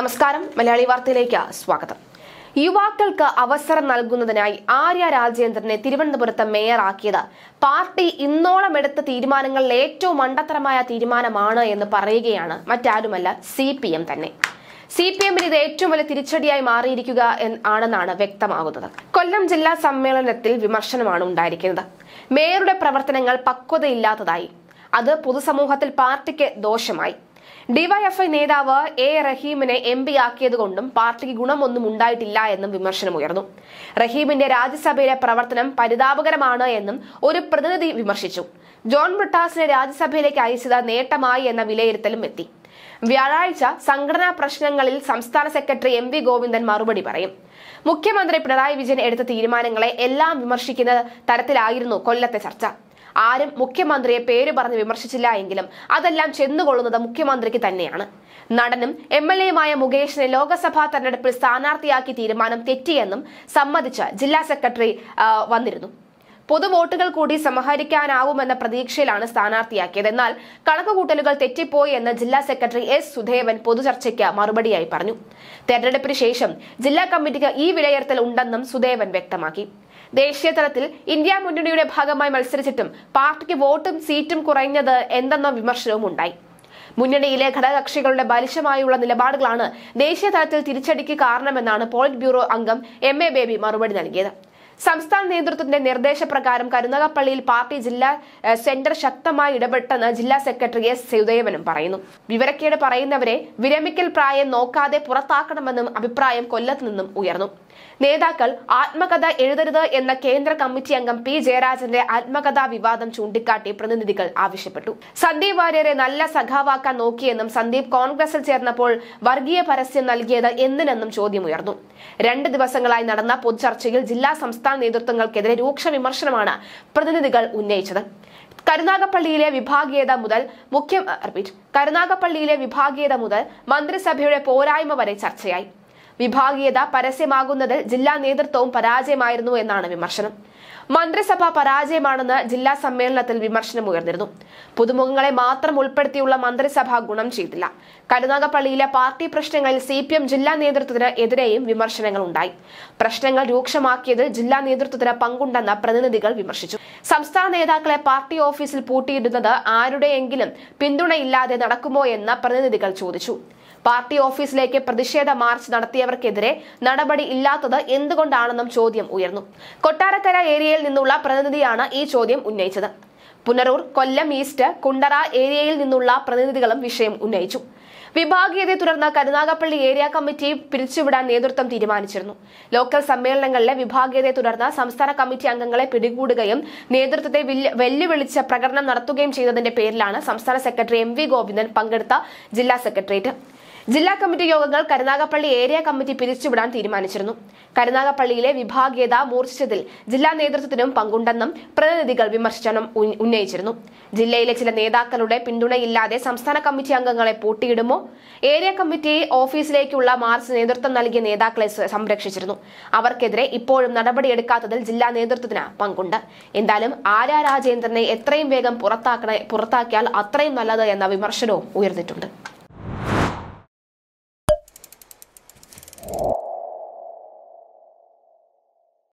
നമസ്കാരം മലയാളി വാർത്തയിലേക്ക് സ്വാഗതം യുവാക്കൾക്ക് അവസരം നൽകുന്നതിനായി ആര്യ രാജേന്ദ്രനെ തിരുവനന്തപുരത്ത് മേയറാക്കിയത് പാർട്ടി ഇന്നോളം എടുത്ത തീരുമാനങ്ങളിൽ ഏറ്റവും മണ്ടത്തരമായ തീരുമാനമാണ് എന്ന് പറയുകയാണ് മറ്റാരുമല്ല സി തന്നെ സി പി എമ്മിന് ഇത് ഏറ്റവും വലിയ തിരിച്ചടിയായി മാറിയിരിക്കുക ആണെന്നാണ് വ്യക്തമാകുന്നത് കൊല്ലം ജില്ലാ സമ്മേളനത്തിൽ വിമർശനമാണ് ഉണ്ടായിരിക്കുന്നത് മേയറുടെ പ്രവർത്തനങ്ങൾ പക്വതയില്ലാത്തതായി അത് പൊതുസമൂഹത്തിൽ പാർട്ടിക്ക് ദോഷമായി ഡിവൈഎഫ്ഐ നേതാവ് എ റഹീമിനെ എം പി ആക്കിയതുകൊണ്ടും പാർട്ടിക്ക് ഗുണമൊന്നും ഉണ്ടായിട്ടില്ല എന്നും വിമർശനമുയർന്നു റഹീമിന്റെ രാജ്യസഭയിലെ പ്രവർത്തനം പരിതാപകരമാണ് എന്നും ഒരു പ്രതിനിധി വിമർശിച്ചു ജോൺ ബ്രിട്ടാസിനെ രാജ്യസഭയിലേക്ക് അയച്ചത് നേട്ടമായി എന്ന വിലയിരുത്തലും എത്തി വ്യാഴാഴ്ച സംഘടനാ പ്രശ്നങ്ങളിൽ സംസ്ഥാന സെക്രട്ടറി എം വി ഗോവിന്ദൻ മറുപടി പറയും മുഖ്യമന്ത്രി പിണറായി വിജയൻ എടുത്ത തീരുമാനങ്ങളെ എല്ലാം വിമർശിക്കുന്ന തരത്തിലായിരുന്നു കൊല്ലത്തെ ചർച്ച ആരും മുഖ്യമന്ത്രിയെ പേര് പറഞ്ഞ് വിമർശിച്ചില്ല എങ്കിലും അതെല്ലാം ചെന്നുകൊള്ളുന്നത് മുഖ്യമന്ത്രിക്ക് തന്നെയാണ് നടനും എം എൽ എയുമായ മുകേഷിനെ ലോക്സഭാ തെരഞ്ഞെടുപ്പിൽ സ്ഥാനാർത്ഥിയാക്കി തീരുമാനം തെറ്റിയെന്നും സമ്മതിച്ച ജില്ലാ സെക്രട്ടറി വന്നിരുന്നു പൊതുവോട്ടുകൾ കൂടി സമാഹരിക്കാനാവുമെന്ന പ്രതീക്ഷയിലാണ് സ്ഥാനാർത്ഥിയാക്കിയത് എന്നാൽ കണക്കുകൂട്ടലുകൾ തെറ്റിപ്പോയി എന്ന് ജില്ലാ സെക്രട്ടറി എസ് സുധേവൻ പൊതുചർച്ചയ്ക്ക് മറുപടിയായി പറഞ്ഞു തെരഞ്ഞെടുപ്പിന് ശേഷം ജില്ലാ കമ്മിറ്റിക്ക് ഈ വിലയിരുത്തൽ ഉണ്ടെന്നും സുധേവൻ വ്യക്തമാക്കി ദേശീയ തലത്തിൽ ഇന്ത്യ മുന്നണിയുടെ ഭാഗമായി മത്സരിച്ചിട്ടും പാർട്ടിക്ക് വോട്ടും സീറ്റും കുറഞ്ഞത് എന്തെന്ന വിമർശനവും ഉണ്ടായി മുന്നണിയിലെ ഘടകകക്ഷികളുടെ ബലിശമായുള്ള നിലപാടുകളാണ് ദേശീയ തലത്തിൽ തിരിച്ചടിക്ക് കാരണമെന്നാണ് പോളിറ്റ് ബ്യൂറോ അംഗം എം എ ബേബി മറുപടി നൽകിയത് സംസ്ഥാന നേതൃത്വത്തിന്റെ നിർദ്ദേശപ്രകാരം കരുനാഗപ്പള്ളിയിൽ പാർട്ടി ജില്ലാ സെന്റർ ശക്തമായി ഇടപെട്ടെന്ന് ജില്ലാ സെക്രട്ടറി എസ് സുദേവനും പറയുന്നു വിവരക്കേട് പറയുന്നവരെ വിരമിക്കൽ പ്രായം നോക്കാതെ പുറത്താക്കണമെന്നും അഭിപ്രായം കൊല്ലത്ത് നിന്നും ഉയർന്നു നേതാക്കൾ ആത്മകഥ എഴുതരുത് എന്ന കേന്ദ്ര കമ്മിറ്റി അംഗം പി ജയരാജന്റെ ആത്മകഥാ വിവാദം ചൂണ്ടിക്കാട്ടി പ്രതിനിധികൾ ആവശ്യപ്പെട്ടു സന്ദീപ് വാര്യരെ നല്ല സഖാവാക്കാൻ നോക്കിയെന്നും സന്ദീപ് കോൺഗ്രസിൽ ചേർന്നപ്പോൾ വർഗീയ പരസ്യം നൽകിയത് എന്തിനെന്നും ചോദ്യമുയർന്നു രണ്ട് ദിവസങ്ങളായി നടന്ന പൊതുചർച്ചയിൽ ജില്ലാ സംസ്ഥാന സർക്കാർ നേതൃത്വങ്ങൾക്കെതിരെ രൂക്ഷ വിമർശനമാണ് പ്രതിനിധികൾ ഉന്നയിച്ചത് കരുനാഗപ്പള്ളിയിലെ വിഭാഗീയത മുതൽ മുഖ്യ റിപ്പീറ്റ് കരുനാഗപ്പള്ളിയിലെ വിഭാഗീയത മുതൽ മന്ത്രിസഭയുടെ പോരായ്മ വരെ ചർച്ചയായി വിഭാഗീയത പരസ്യമാകുന്നതിൽ ജില്ലാ നേതൃത്വവും പരാജയമായിരുന്നു എന്നാണ് വിമർശനം മന്ത്രിസഭ പരാജയമാണെന്ന് ജില്ലാ സമ്മേളനത്തിൽ വിമർശനം ഉയർന്നിരുന്നു പുതുമുഖങ്ങളെ മാത്രം ഉൾപ്പെടുത്തിയുള്ള മന്ത്രിസഭ ഗുണം ചെയ്തില്ല കരുനാഗപ്പള്ളിയിലെ പാർട്ടി പ്രശ്നങ്ങളിൽ സി പി എം ജില്ലാ നേതൃത്വത്തിന് എതിരെയും വിമർശനങ്ങൾ ഉണ്ടായി പ്രശ്നങ്ങൾ രൂക്ഷമാക്കിയതിൽ ജില്ലാ നേതൃത്വത്തിന് പങ്കുണ്ടെന്ന പ്രതിനിധികൾ വിമർശിച്ചു സംസ്ഥാന നേതാക്കളെ പാർട്ടി ഓഫീസിൽ പൂട്ടിയിടുന്നത് ആരുടെയെങ്കിലും പിന്തുണയില്ലാതെ നടക്കുമോ എന്ന് പ്രതിനിധികൾ ചോദിച്ചു പാർട്ടി ഓഫീസിലേക്ക് പ്രതിഷേധ മാർച്ച് നടത്തിയവർക്കെതിരെ നടപടി ഇല്ലാത്തത് എന്തുകൊണ്ടാണെന്നും ചോദ്യം ഉയർന്നു കൊട്ടാരക്കര ഏരിയയിൽ നിന്നുള്ള പ്രതിനിധിയാണ് ഈ ചോദ്യം ഉന്നയിച്ചത് പുനരൂർ കൊല്ലം ഈസ്റ്റ് കുണ്ടറ ഏരിയയിൽ നിന്നുള്ള പ്രതിനിധികളും വിഷയം ഉന്നയിച്ചു വിഭാഗീയതയെ തുടർന്ന് കരുനാഗപ്പള്ളി ഏരിയ കമ്മിറ്റി പിരിച്ചുവിടാൻ നേതൃത്വം തീരുമാനിച്ചിരുന്നു ലോക്കൽ സമ്മേളനങ്ങളിലെ വിഭാഗീയതയെ തുടർന്ന് സംസ്ഥാന കമ്മിറ്റി അംഗങ്ങളെ പിടികൂടുകയും നേതൃത്വത്തെ വെല്ലുവിളിച്ച് പ്രകടനം നടത്തുകയും ചെയ്തതിന്റെ പേരിലാണ് സംസ്ഥാന സെക്രട്ടറി എം വി ഗോവിന്ദൻ പങ്കെടുത്ത ജില്ലാ സെക്രട്ടേറിയറ്റ് ജില്ലാ കമ്മിറ്റി യോഗങ്ങൾ കരുനാഗപ്പള്ളി ഏരിയ കമ്മിറ്റി പിരിച്ചുവിടാൻ തീരുമാനിച്ചിരുന്നു കരുനാഗപ്പള്ളിയിലെ വിഭാഗീയത മൂർച്ഛിച്ചതിൽ ജില്ലാ നേതൃത്വത്തിനും പങ്കുണ്ടെന്നും പ്രതിനിധികൾ വിമർശനം ഉന്നയിച്ചിരുന്നു ജില്ലയിലെ ചില നേതാക്കളുടെ പിന്തുണയില്ലാതെ സംസ്ഥാന കമ്മിറ്റി അംഗങ്ങളെ പൂട്ടിയിടുമോ ഏരിയ കമ്മിറ്റി ഓഫീസിലേക്കുള്ള മാർച്ച് നേതൃത്വം നൽകിയ നേതാക്കളെ സംരക്ഷിച്ചിരുന്നു അവർക്കെതിരെ ഇപ്പോഴും നടപടിയെടുക്കാത്തതിൽ ജില്ലാ നേതൃത്വത്തിന് പങ്കുണ്ട് എന്തായാലും ആരാ രാജേന്ദ്രനെ എത്രയും വേഗം പുറത്താക്കണ പുറത്താക്കിയാൽ അത്രയും നല്ലത് എന്ന വിമർശനവും ഉയർന്നിട്ടുണ്ട്